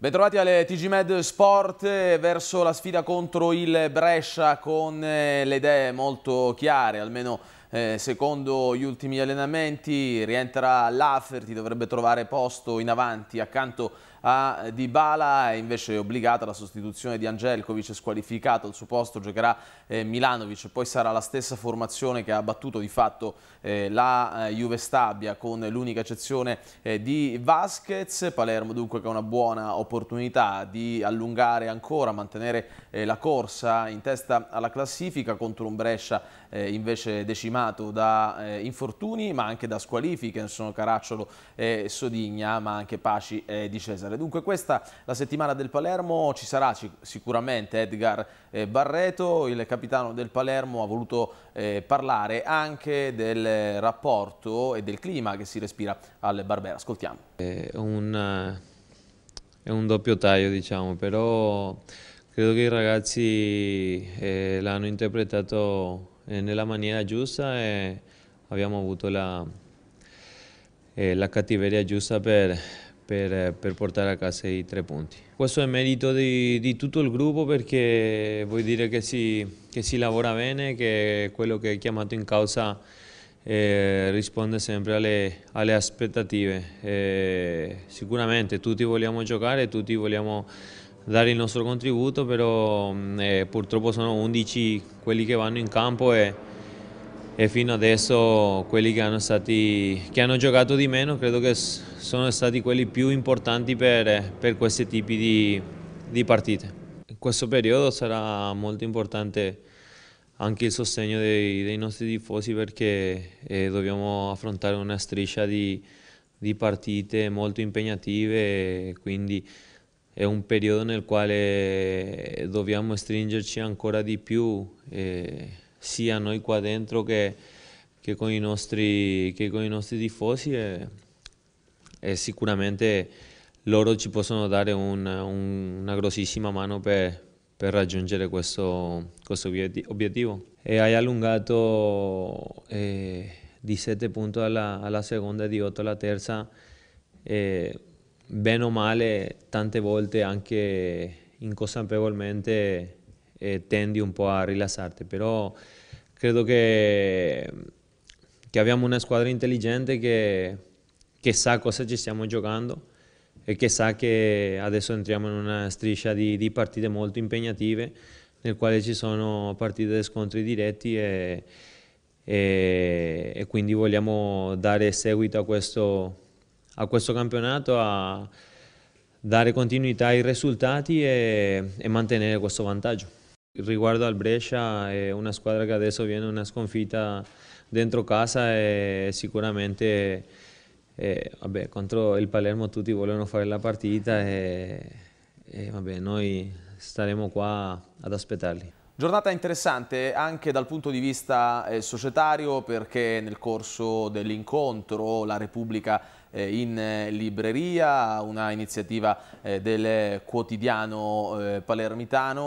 Bentrovati alle TG Med Sport eh, verso la sfida contro il Brescia con eh, le idee molto chiare, almeno eh, secondo gli ultimi allenamenti rientra Lafferty, dovrebbe trovare posto in avanti accanto a Dybala è invece obbligata la sostituzione di Angelkovic, squalificato al suo posto, giocherà eh, Milanovic, poi sarà la stessa formazione che ha battuto di fatto eh, la eh, Juve Stabia con l'unica eccezione eh, di Vasquez, Palermo dunque che ha una buona opportunità di allungare ancora, mantenere eh, la corsa in testa alla classifica contro un Brescia eh, invece decimato da infortuni ma anche da squalifiche, sono Caracciolo e Sodigna ma anche Paci e Di Cesare squadre. Dunque questa la settimana del Palermo ci sarà sicuramente Edgar eh, Barreto, il capitano del Palermo ha voluto eh, parlare anche del rapporto e del clima che si respira al Barbera. Ascoltiamo. È un, eh, è un doppio taglio diciamo, però credo che i ragazzi eh, l'hanno interpretato eh, nella maniera giusta e abbiamo avuto la, eh, la cattiveria giusta per, per, per, portare a casa i tre punti. Questo è merito di, di tutto il gruppo perché vuol dire che si, che si, lavora bene, che quello che è chiamato in causa eh, risponde sempre alle, alle aspettative. Eh, sicuramente tutti vogliamo giocare, tutti vogliamo dare il nostro contributo, però mm, eh, purtroppo sono 11 quelli che vanno in campo e e fino adesso quelli che hanno, stati, che hanno giocato di meno credo che sono stati quelli più importanti per, per questi tipi di, di partite. In questo periodo sarà molto importante anche il sostegno dei, dei nostri tifosi perché eh, dobbiamo affrontare una striscia di, di partite molto impegnative quindi è un periodo nel quale eh, dobbiamo stringerci ancora di più. Eh, sia noi qua dentro che, che, con, i nostri, che con, i nostri, tifosi e, e, sicuramente loro ci possono dare un, un, una grossissima mano per, per raggiungere questo, questo, obiettivo. E hai allungato eh, di 7 punti alla, alla, seconda e di 8 alla terza, eh, bene o male tante volte anche inconsapevolmente eh, tendi un po' a rilassarti, però credo che, che abbiamo una squadra intelligente che, che, sa cosa ci stiamo giocando e che sa che adesso entriamo in una striscia di, di partite molto impegnative nel quale ci sono partite di scontri diretti e, e, e, quindi vogliamo dare seguito a questo, a questo campionato, a dare continuità ai risultati e, e mantenere questo vantaggio. Riguardo al Brescia, è eh, una squadra che adesso viene una sconfitta dentro casa e sicuramente eh, vabbè, contro il Palermo tutti vogliono fare la partita e, e vabbè, noi staremo qua ad aspettarli. Giornata interessante anche dal punto di vista eh, societario perché nel corso dell'incontro la Repubblica eh, in eh, libreria, una iniziativa eh, del quotidiano palermitano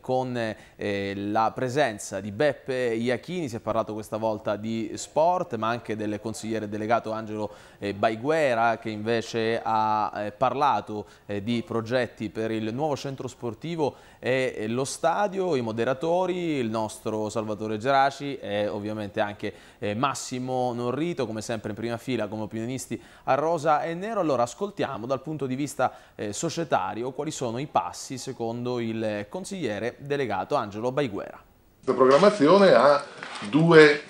con la presenza di Beppe Iachini, si è parlato questa volta di sport ma anche del consigliere delegato Angelo Baiguera che invece ha parlato di progetti per il nuovo centro sportivo e lo stadio, i moderatori, il nostro Salvatore Geraci e ovviamente anche Massimo Norrito come sempre in prima fila come opinionista professionisti a rosa e nero. Allora ascoltiamo dal punto di vista eh, societario quali sono i passi secondo il consigliere delegato Angelo Baiguera. Questa programmazione ha due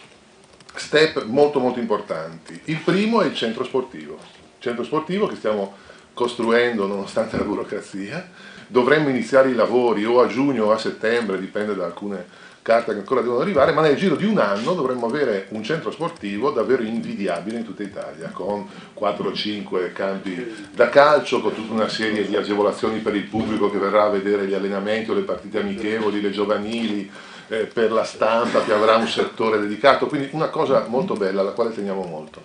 step molto molto importanti. Il primo è il centro sportivo. Il centro sportivo che stiamo costruendo nonostante la burocrazia. Dovremmo iniziare i lavori o a giugno o a settembre, dipende da alcune carta che ancora devono arrivare, ma nel giro di un anno dovremmo avere un centro sportivo davvero invidiabile in tutta Italia, con 4-5 o campi da calcio, con tutta una serie di agevolazioni per il pubblico che verrà a vedere gli allenamenti le partite amichevoli, le giovanili, eh, per la stampa che avrà un settore dedicato, quindi una cosa molto bella alla quale teniamo molto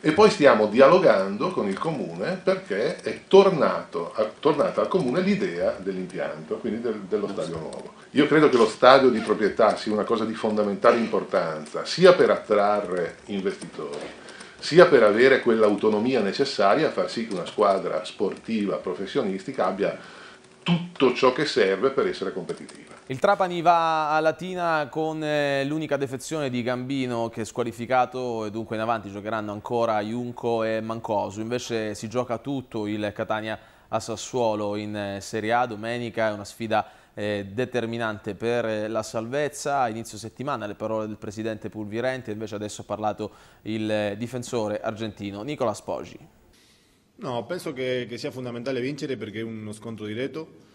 e poi stiamo dialogando con il comune perché è, tornato, è tornata al comune l'idea dell'impianto, quindi del, dello stadio nuovo. Io credo che lo stadio di proprietà sia una cosa di fondamentale importanza, sia per attrarre investitori, sia per avere quell'autonomia necessaria a far sì che una squadra sportiva, professionistica abbia tutto ciò che serve per essere competitiva. Il Trapani va a Latina con eh, l'unica defezione di Gambino che è squalificato e dunque in avanti giocheranno ancora Junco e Mancosu. Invece si gioca tutto il Catania a Sassuolo in eh, Serie A domenica, è una sfida eh, determinante per la salvezza. A inizio settimana le parole del presidente Pulvirenti, invece adesso ha parlato il difensore argentino Nicola Spoggi. No, penso che, che, sia fondamentale vincere perché è uno scontro diretto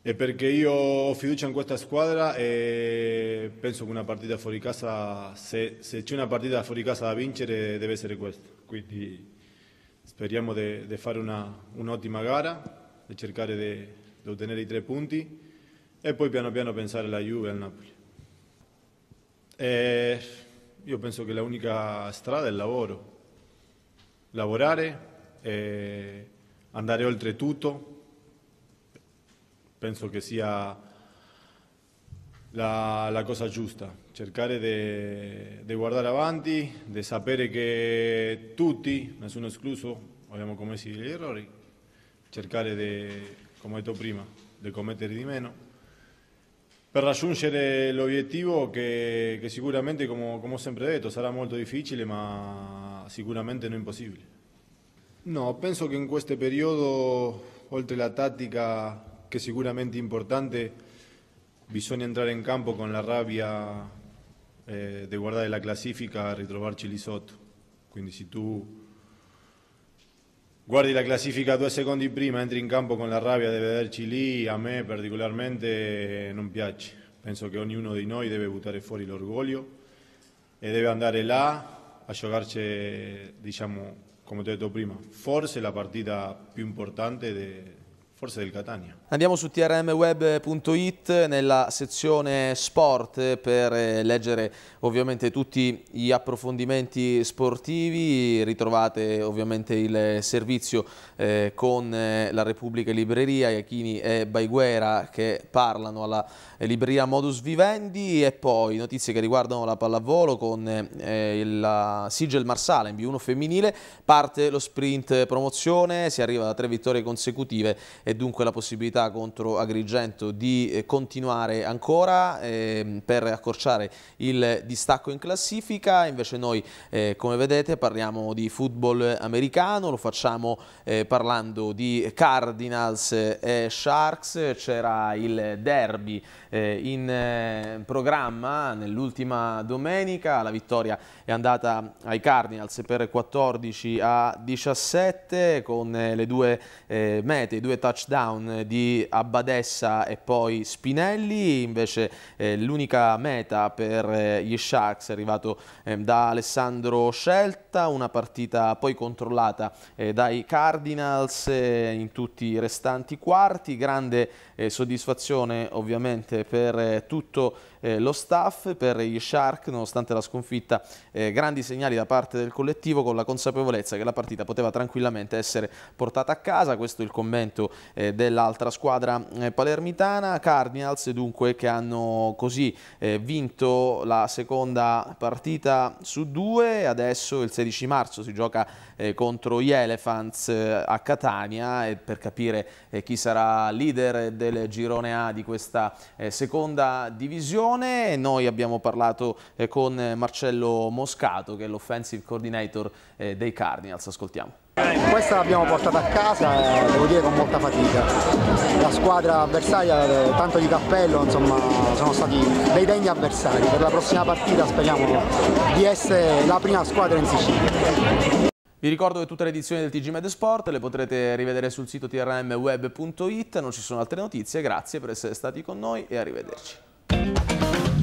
e perché io ho fiducia in questa squadra e eh, penso che una partita fuori casa, se, se c'è una partita fuori casa da vincere, eh, deve essere questa. Quindi speriamo di fare un'ottima un gara, di cercare di ottenere i tre punti e poi piano piano pensare alla Juve e al Napoli. E eh, io penso che l'unica strada è il lavoro, lavorare eh, andare oltre tutto, penso che sia la, la cosa giusta, cercare di guardare avanti, di sapere che tutti, nessuno escluso, abbiamo commesso degli errori, cercare di, come ho detto prima, di commettere di meno per raggiungere l'obiettivo che, che, sicuramente, come, come ho sempre detto, sarà molto difficile, ma sicuramente non impossibile. No, penso che in questo periodo, oltre alla tattica che è sicuramente importante, bisogna entrare in campo con la rabbia eh, di guardare la classifica e ritrovarci lì sotto. Quindi se tu guardi la classifica due secondi prima, entri in campo con la rabbia di vederci lì, a me particolarmente eh, non piace. Penso che ognuno di noi deve buttare fuori l'orgoglio e deve andare là a giocarci eh, diciamo, Como he dicho prima, force la partida más importante, de, force del Catania. Andiamo su trmweb.it nella sezione sport per eh, leggere ovviamente tutti gli approfondimenti sportivi, ritrovate ovviamente il servizio eh, con eh, la Repubblica Libreria, Iachini e Baiguera che parlano alla eh, libreria Modus Vivendi e poi notizie che riguardano la pallavolo con eh, il Sigel Marsala in B1 femminile, parte lo sprint promozione, si arriva a tre vittorie consecutive e dunque la possibilità contro Agrigento di eh, continuare ancora ehm, per accorciare il distacco in classifica, invece noi eh, come vedete parliamo di football americano, lo facciamo eh, parlando di Cardinals e Sharks, c'era il derby in programma nell'ultima domenica, la vittoria è andata ai Cardinals per 14 a 17 con le due mete, i due touchdown di Abbadessa e poi Spinelli, invece eh, l'unica meta per eh, gli Sharks è arrivato eh, da Alessandro Scelta, una partita poi controllata eh, dai Cardinals eh, in tutti i restanti quarti, grande eh, soddisfazione ovviamente per tutto il eh, lo staff, per gli Shark, nonostante la sconfitta, eh, grandi segnali da parte del collettivo con la consapevolezza che la partita poteva tranquillamente essere portata a casa, questo è il commento eh, dell'altra squadra eh, palermitana, Cardinals dunque che hanno così eh, vinto la seconda partita su due, adesso il 16 marzo si gioca eh, contro gli Elephants a Catania e per capire chi sarà leader del girone A di questa seconda divisione stagione. Noi abbiamo parlato eh, con eh, Marcello Moscato, che è l'offensive coordinator eh, dei Cardinals. Ascoltiamo. Questa l'abbiamo portata a casa, eh, devo dire con molta fatica. La squadra avversaria, eh, tanto di cappello, insomma, sono stati dei degni avversari. Per la prossima partita speriamo di essere la prima squadra in Sicilia. Vi ricordo che tutte le edizioni del TG Med Sport le potrete rivedere sul sito trmweb.it. non ci sono altre notizie, grazie per essere stati con noi e arrivederci. Thank you.